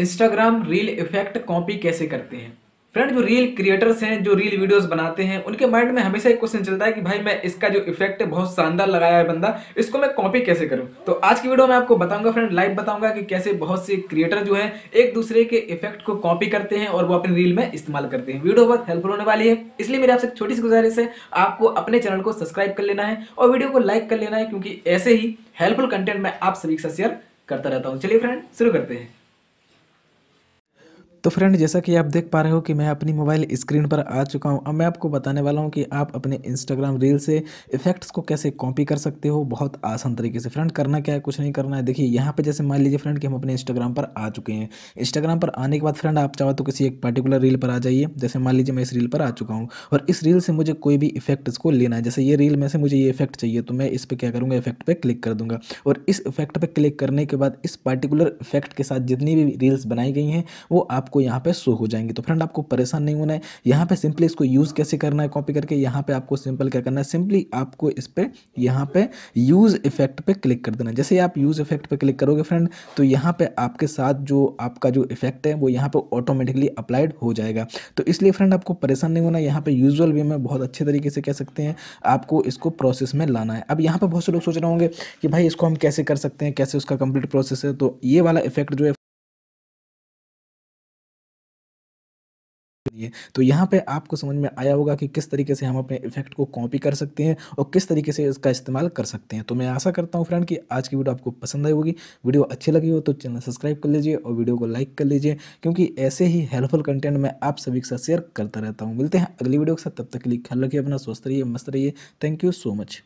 Instagram reel effect copy कैसे करते हैं फ्रेंड जो रील क्रिएटर्स हैं जो रील वीडियोस बनाते हैं उनके माइंड में हमेशा एक क्वेश्चन चलता है कि भाई मैं इसका जो इफेक्ट है बहुत शानदार लगाया है बंदा इसको मैं कॉपी कैसे करूं तो आज की वीडियो में आपको बताऊंगा फ्रेंड लाइव बताऊंगा कि कैसे बहुत से क्रिएटर जो है एक दूसरे के इफेक्ट को कॉपी करते हैं और वो अपने रील में इस्तेमाल करते हैं वीडियो बहुत हेल्पफुल होने वाली है इसलिए मेरी आपसे छोटी सी गुजारिश है आपको अपने चैनल को सब्सक्राइब कर लेना है और वीडियो को लाइक कर लेना है क्योंकि ऐसे ही हेल्पफुल कंटेंट मैं आप सभी से शेयर करता रहता हूँ चलिए फ्रेंड शुरू करते हैं तो फ्रेंड जैसा कि आप देख पा रहे हो कि मैं अपनी मोबाइल स्क्रीन पर आ चुका हूँ अब मैं आपको बताने वाला हूँ कि आप अपने इंस्टाग्राम रील से इफेक्ट्स को कैसे कॉपी कर सकते हो बहुत आसान तरीके से फ्रेंड करना क्या है कुछ नहीं करना है देखिए यहाँ पर जैसे मान लीजिए फ्रेंड कि हम अपने इंस्टाग्राम पर आ चुके हैं इंस्टाग्राम पर आने के बाद फ्रेंड आप चाहो तो किसी एक पर्टिकुलर रील पर आ जाइए जैसे मान लीजिए मैं इस रील पर आ चुका हूँ और इस रील से मुझे कोई भी इफेक्ट्स को लेना है जैसे ये रील में से मुझे ये इफेक्ट चाहिए तो मैं इस पर क्या करूँगा इफेक्ट पर क्लिक कर दूँगा और इस इफेक्ट पर क्लिक करने के बाद इस पर्टिकुलर इफेक्ट के साथ जितनी भी रील्स बनाई गई हैं वो आपको आपको यहाँ पे शो हो जाएंगे तो फ्रेंड आपको परेशान नहीं होना है यहाँ पे सिंपली इसको यूज़ कैसे करना है कॉपी करके यहाँ पे आपको सिंपल क्या करना है सिंपली आपको इस पर यहाँ पे यूज़ इफेक्ट पे क्लिक कर देना जैसे आप यूज़ इफेक्ट पे क्लिक करोगे फ्रेंड तो यहाँ पे आपके साथ जो आपका जो इफेक्ट है वो यहाँ पे ऑटोमेटिकली अप्लाइड हो जाएगा तो इसलिए फ्रेंड आपको परेशान नहीं होना यहाँ पे यूजल वे में बहुत अच्छे तरीके से कह सकते हैं आपको इसको प्रोसेस में लाना है अब यहाँ पर बहुत से लोग सोच रहे होंगे कि भाई इसको हम कैसे कर सकते हैं कैसे उसका कंप्लीट प्रोसेस है तो ये वाला इफेक्ट जो है है तो यहाँ पे आपको समझ में आया होगा कि किस तरीके से हम अपने इफेक्ट को कॉपी कर सकते हैं और किस तरीके से इसका इस्तेमाल कर सकते हैं तो मैं आशा करता हूँ फ्रेंड कि आज की वीडियो आपको पसंद आई होगी वीडियो अच्छी लगी हो तो चैनल सब्सक्राइब कर लीजिए और वीडियो को लाइक कर लीजिए क्योंकि ऐसे ही हेल्पफुल कंटेंट मैं आप सभी के साथ शेयर करता रहता हूँ मिलते हैं अगली वीडियो के साथ तब तक के लिए ख्याल रखिए अपना स्वस्थ रहिए मस्त रहिए थैंक यू सो मच